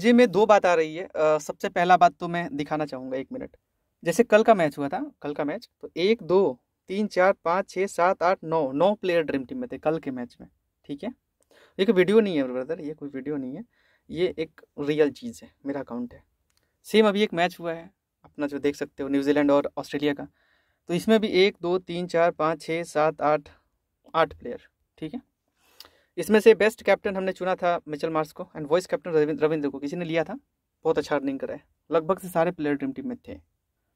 जी में दो बात आ रही है आ, सबसे पहला बात तो मैं दिखाना चाहूँगा एक मिनट जैसे कल का मैच हुआ था कल का मैच तो एक दो तीन चार पाँच छः सात आठ नौ नौ प्लेयर ड्रीम टीम में थे कल के मैच में ठीक है ये कोई वीडियो नहीं है ब्रदर ये कोई वीडियो नहीं है ये एक रियल चीज़ है मेरा अकाउंट है सेम अभी एक मैच हुआ है अपना जो देख सकते हो न्यूजीलैंड और ऑस्ट्रेलिया का तो इसमें भी एक दो तीन चार पाँच छः सात आठ आठ प्लेयर ठीक है इसमें से बेस्ट कैप्टन हमने चुना था मिचल मार्स को एंड वॉइस कैप्टन रविंद्र को किसी ने लिया था बहुत अच्छा रनिंग करा है लगभग से सारे प्लेयर ड्रीम टीम में थे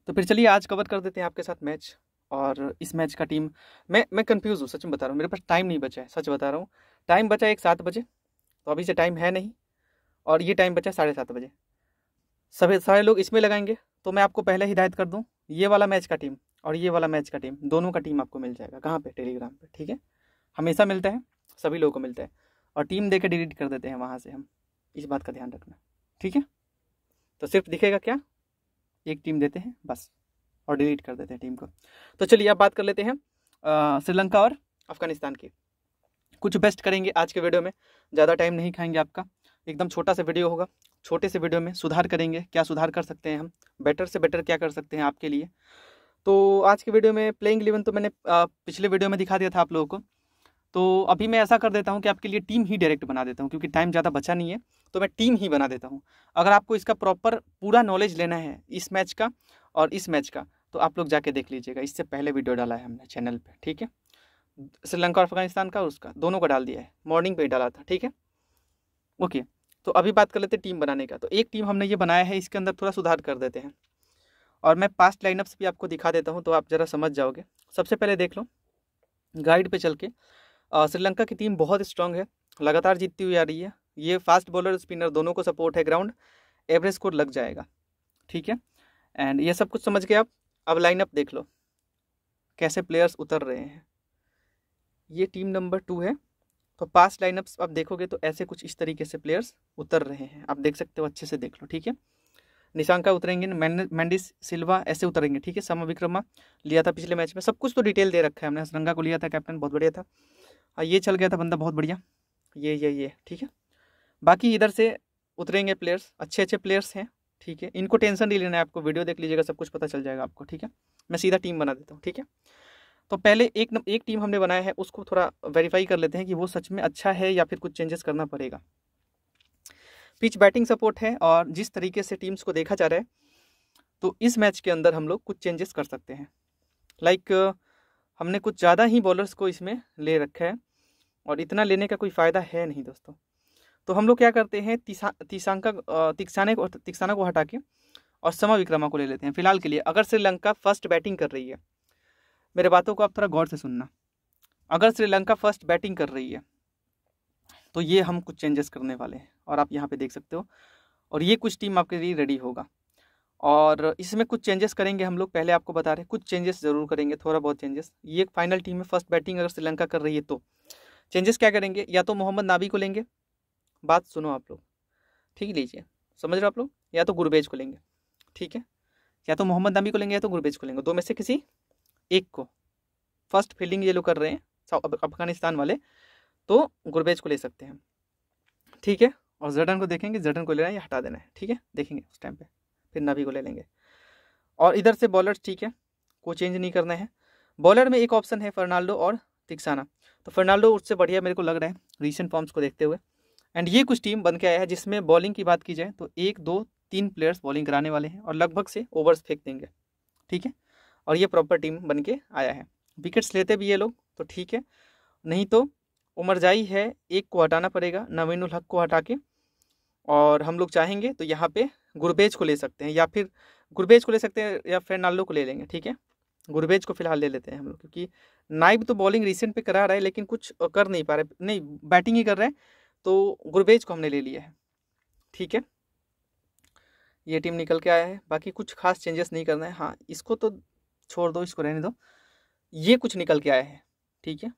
तो फिर चलिए आज कवर कर देते हैं आपके साथ मैच और इस मैच का टीम मैं मैं कंफ्यूज हूँ सच में बता रहा हूँ मेरे पास टाइम नहीं बचा है सच बता रहा हूँ टाइम बचा एक सात बजे तो अभी से टाइम है नहीं और ये टाइम बचा साढ़े सात बजे सभी सारे लोग इसमें लगाएंगे तो मैं आपको पहले हिदायत कर दूँ ये वाला मैच का टीम और ये वाला मैच का टीम दोनों का टीम आपको मिल जाएगा कहाँ पर टेलीग्राम पर ठीक है हमेशा मिलता है सभी लोगों को मिलता है और टीम दे के डिलीट कर देते हैं वहाँ से हम इस बात का ध्यान रखना ठीक है तो सिर्फ दिखेगा क्या एक टीम देते हैं बस और डिलीट कर देते हैं टीम को तो चलिए अब बात कर लेते हैं श्रीलंका और अफगानिस्तान की कुछ बेस्ट करेंगे आज के वीडियो में ज़्यादा टाइम नहीं खाएंगे आपका एकदम छोटा सा वीडियो होगा छोटे से वीडियो में सुधार करेंगे क्या सुधार कर सकते हैं हम बेटर से बेटर क्या कर सकते हैं आपके लिए तो आज के वीडियो में प्लेइंग इलेवन तो मैंने पिछले वीडियो में दिखा दिया था आप लोगों को तो अभी मैं ऐसा कर देता हूँ कि आपके लिए टीम ही डायरेक्ट बना देता हूँ क्योंकि टाइम ज़्यादा बचा नहीं है तो मैं टीम ही बना देता हूँ अगर आपको इसका प्रॉपर पूरा नॉलेज लेना है इस मैच का और इस मैच का तो आप लोग जाके देख लीजिएगा इससे पहले वीडियो डाला है हमने चैनल पर ठीक है श्रीलंका और अफगानिस्तान का और उसका दोनों का डाल दिया है मॉर्निंग पे ही डाला था ठीक है ओके तो अभी बात कर लेते हैं टीम बनाने का तो एक टीम हमने ये बनाया है इसके अंदर थोड़ा सुधार कर देते हैं और मैं पास्ट लाइनअप्स भी आपको दिखा देता हूँ तो आप ज़रा समझ जाओगे सबसे पहले देख लो गाइड पे चल के श्रीलंका की टीम बहुत स्ट्रांग है लगातार जीतती हुई आ रही है ये फास्ट बॉलर स्पिनर दोनों को सपोर्ट है ग्राउंड एवरेज स्कोर लग जाएगा ठीक है एंड ये सब कुछ समझ के आप अब लाइनअप देख लो कैसे प्लेयर्स उतर रहे हैं ये टीम नंबर टू है तो पास लाइनअप्स आप देखोगे तो ऐसे कुछ इस तरीके से प्लेयर्स उतर रहे हैं आप देख सकते हो अच्छे से देख लो ठीक है निशांका उतरेंगे मैंडिस सिल्वा ऐसे उतरेंगे ठीक है सम विक्रमा लिया था पिछले मैच में सब कुछ तो डिटेल दे रखा है हमने हसरंगा को लिया था कैप्टन बहुत बढ़िया था और ये चल गया था बंदा बहुत बढ़िया ये ये ये ठीक है बाकी इधर से उतरेंगे प्लेयर्स अच्छे अच्छे प्लेयर्स हैं ठीक है इनको टेंशन नहीं लेना है आपको वीडियो देख लीजिएगा सब कुछ पता चल जाएगा आपको ठीक है मैं सीधा टीम बना देता हूँ ठीक है तो पहले एक एक टीम हमने बनाया है उसको थोड़ा वेरीफाई कर लेते हैं कि वो सच में अच्छा है या फिर कुछ चेंजेस करना पड़ेगा पिच बैटिंग सपोर्ट है और जिस तरीके से टीम्स को देखा जा रहा है तो इस मैच के अंदर हम लोग कुछ चेंजेस कर सकते हैं लाइक like, हमने कुछ ज़्यादा ही बॉलर्स को इसमें ले रखा है और इतना लेने का कोई फ़ायदा है नहीं दोस्तों तो हम लोग क्या करते हैं तीसा तीसांका तिक्साने को तिक्साना को हटा के और समा विक्रमा को ले लेते हैं फिलहाल के लिए अगर श्रीलंका फर्स्ट बैटिंग कर रही है मेरे बातों को आप थोड़ा गौर से सुनना अगर श्रीलंका फर्स्ट बैटिंग कर रही है तो ये हम कुछ चेंजेस करने वाले हैं और आप यहाँ पे देख सकते हो और ये कुछ टीम आपके लिए रेडी होगा और इसमें कुछ चेंजेस करेंगे हम लोग पहले आपको बता रहे हैं कुछ चेंजेस जरूर करेंगे थोड़ा बहुत चेंजेस ये एक फाइनल टीम में फर्स्ट बैटिंग अगर श्रीलंका कर रही है तो चेंजेस क्या करेंगे या तो मोहम्मद नाबी को लेंगे बात सुनो आप लोग ठीक लीजिए समझ रहे हो आप लोग या तो गुरबेज को लेंगे ठीक है या तो मोहम्मद नाबी को लेंगे या तो गुरबेज को लेंगे दो में से किसी एक को फर्स्ट फील्डिंग ये लोग कर रहे हैं अफगानिस्तान वाले तो गुरबेज को ले सकते हैं ठीक है और जटन को देखेंगे जटन को लेना है ये हटा देना है ठीक है देखेंगे उस टाइम पे फिर नभी को ले लेंगे और इधर से बॉलर ठीक है कोई चेंज नहीं करना है बॉलर में एक ऑप्शन है फर्नाल्डो और तिक्साना तो फर्नाल्डो उससे बढ़िया मेरे को लग रहा है रिसेंट फॉर्म्स को देखते हुए एंड ये कुछ टीम बन के आया है जिसमें बॉलिंग की बात की जाए तो एक दो तीन प्लेयर्स बॉलिंग कराने वाले हैं और लगभग से ओवर्स फेंक देंगे ठीक है और ये प्रॉपर टीम बन के आया है विकेट्स लेते भी ये लोग तो ठीक है नहीं तो उमरजाई है एक को हटाना पड़ेगा उल हक को हटा के और हम लोग चाहेंगे तो यहाँ पे गुरबेज को ले सकते हैं या फिर गुरबेज को ले सकते हैं या फिर नाल्लो को ले लेंगे ठीक है गुरबेज को फिलहाल ले लेते हैं हम लोग क्योंकि नाइब तो बॉलिंग रिसेंट पे करा रहा है लेकिन कुछ कर नहीं पा रहे नहीं बैटिंग ही कर रहे हैं तो गुरबेज को हमने ले लिया है ठीक है ये टीम निकल के आया है बाकी कुछ खास चेंजेस नहीं करना है हाँ इसको तो छोड़ दो इसको रहने दो ये कुछ निकल के आया है ठीक है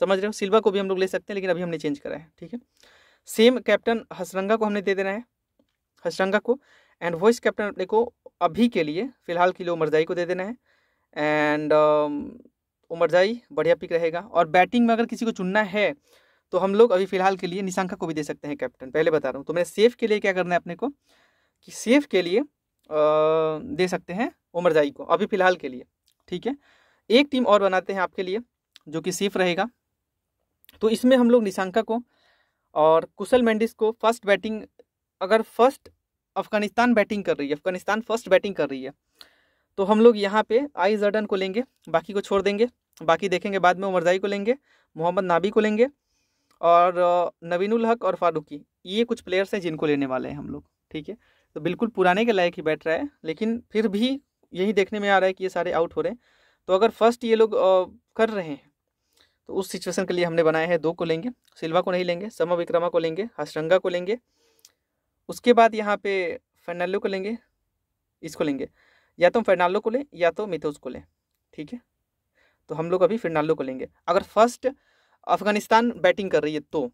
समझ रहे हो सिल्वा को भी हम लोग ले सकते हैं लेकिन अभी हमने चेंज करा है ठीक है सेम कैप्टन हसरंगा को हमने दे देना है हसरंगा को एंड वॉइस कैप्टन अपने को अभी के लिए फिलहाल के लिए उमरजाई को दे देना है एंड um, उमरजाई बढ़िया पिक रहेगा और बैटिंग में अगर किसी को चुनना है तो हम लोग अभी फिलहाल के लिए निशांका को भी दे सकते हैं कैप्टन पहले बता रहा हूँ तो मैंने सेफ के लिए क्या करना है अपने को कि सेफ के लिए आ, दे सकते हैं उमरजाई को अभी फिलहाल के लिए ठीक है एक टीम और बनाते हैं आपके लिए जो कि सेफ रहेगा तो इसमें हम लोग निशांका को और कुशल मेंडिस को फर्स्ट बैटिंग अगर फर्स्ट अफगानिस्तान बैटिंग कर रही है अफगानिस्तान फर्स्ट बैटिंग कर रही है तो हम लोग यहाँ पे आई जर्डन को लेंगे बाकी को छोड़ देंगे बाकी देखेंगे बाद में उमरजाई को लेंगे मोहम्मद नाबी को लेंगे और नवीनुल हक और फारूकी ये कुछ प्लेयर्स हैं जिनको लेने वाले हैं हम लोग ठीक है तो बिल्कुल पुराने के लायक ही बैठ रहा है लेकिन फिर भी यही देखने में आ रहा है कि ये सारे आउट हो रहे हैं तो अगर फर्स्ट ये लोग कर रहे हैं तो उस सिचुएशन के लिए हमने बनाया है दो को लेंगे सिल्वा को नहीं लेंगे सम विक्रमा को लेंगे हसरंगा को लेंगे उसके बाद यहाँ पे फर्नाल्डो को लेंगे इसको लेंगे या तो फर्नाल्डो को लें या तो मिथोज को लें ठीक है तो हम लोग अभी फर्नाल्डो को लेंगे अगर फर्स्ट अफगानिस्तान बैटिंग कर रही है तो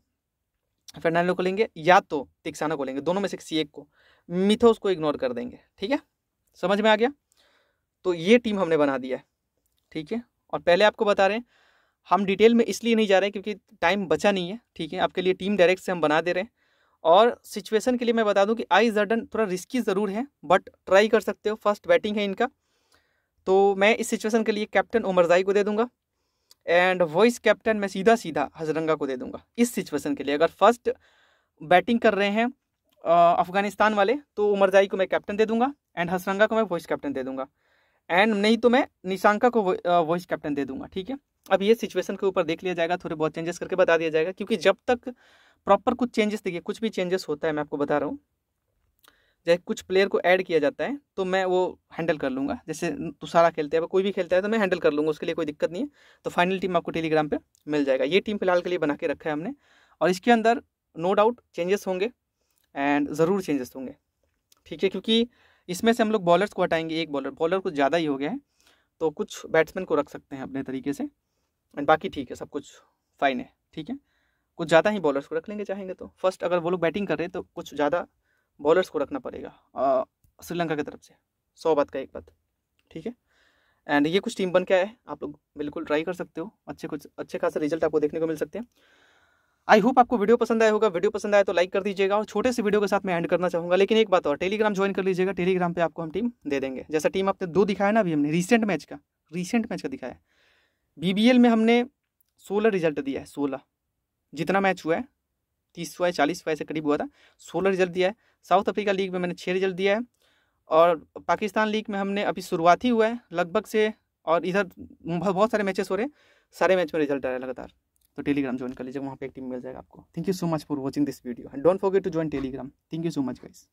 फर्नाल्डो को लेंगे या तो तिक्साना को लेंगे दोनों में से किसी एक को मिथोज को इग्नोर कर देंगे ठीक है समझ में आ गया तो ये टीम हमने बना दिया है ठीक है और पहले आपको बता रहे हैं हम डिटेल में इसलिए नहीं जा रहे हैं क्योंकि टाइम बचा नहीं है ठीक है आपके लिए टीम डायरेक्ट से हम बना दे रहे हैं और सिचुएशन के लिए मैं बता दूं कि आई जर्डन थोड़ा रिस्की ज़रूर है बट ट्राई कर सकते हो फर्स्ट बैटिंग है इनका तो मैं इस सिचुएशन के लिए कैप्टन उमरजाई को दे दूंगा एंड वॉइस कैप्टन मैं सीधा सीधा हजरंगा को दे दूंगा इस सिचुएशन के लिए अगर फर्स्ट बैटिंग कर रहे हैं अफ़गानिस्तान वाले तो उमरजाई को मैं कैप्टन दे दूंगा एंड हजरंगा को मैं वॉइस कैप्टन दे दूंगा एंड नहीं तो मैं निशांका को वॉइस कैप्टन दे दूंगा ठीक है अब ये सिचुएशन के ऊपर देख लिया जाएगा थोड़े बहुत चेंजेस करके बता दिया जाएगा क्योंकि जब तक प्रॉपर कुछ चेंजेस देखिए कुछ भी चेंजेस होता है मैं आपको बता रहा हूँ जैसे कुछ प्लेयर को ऐड किया जाता है तो मैं वो हैंडल कर लूँगा जैसे तुषारा खेलते हैं कोई भी खेलता है तो मैं हैंडल कर लूँगा उसके लिए कोई दिक्कत नहीं है तो फाइनल टीम आपको टेलीग्राम पर मिल जाएगा ये टीम फिलहाल के लिए बना के रखा है हमने और इसके अंदर नो डाउट चेंजेस होंगे एंड ज़रूर चेंजेस होंगे ठीक है क्योंकि इसमें से हम लोग बॉलर्स को हटाएंगे एक बॉलर बॉलर कुछ ज़्यादा ही हो गया है तो कुछ बैट्समैन को रख सकते हैं अपने तरीके से एंड बाकी ठीक है सब कुछ फाइन है ठीक है कुछ ज़्यादा ही बॉलर्स को रख लेंगे चाहेंगे तो फर्स्ट अगर वो लोग बैटिंग कर रहे हैं तो कुछ ज़्यादा बॉलर्स को रखना पड़ेगा श्रीलंका की तरफ से सौ बात का एक बात ठीक है एंड ये कुछ टीम बन के आए आप लोग बिल्कुल ट्राई कर सकते हो अच्छे कुछ अच्छे खासे रिजल्ट आपको देखने को मिल सकते हैं आई होप आपको वीडियो पसंद आया होगा वीडियो पसंद आया तो लाइक कर दीजिएगा और छोटे से वीडियो के साथ मैं एंड करना चाहूँगा लेकिन एक बात और टेलीग्राम ज्वाइन कर लीजिएगा टेलीग्राम पे आपको हम टीम दे देंगे जैसा टीम आपने दो दिखाया ना अभी हमने रिसेंट मैच का रिसेंट मैच का दिखाया बीबीएल में हमने सोलह रिजल्ट दिया है सोलह जितना मैच हुआ है तीस हुआ है चालीस हुआ है से करीब हुआ था सोलह रिजल्ट दिया है साउथ अफ्रीका लीग में मैंने छः रिजल्ट दिया है और पाकिस्तान लीग में हमने अभी शुरुआत ही हुआ है लगभग से और इधर बहुत सारे मैचेस हो रहे हैं सारे मैच में रिजल्ट आ रहा है लगातार तो टेलीग्राम ज्वाइन कर लीजिए वहाँ पे एक टीम मिल जाएगा आपको thank you so much for watching this video and don't forget to join Telegram thank you so much guys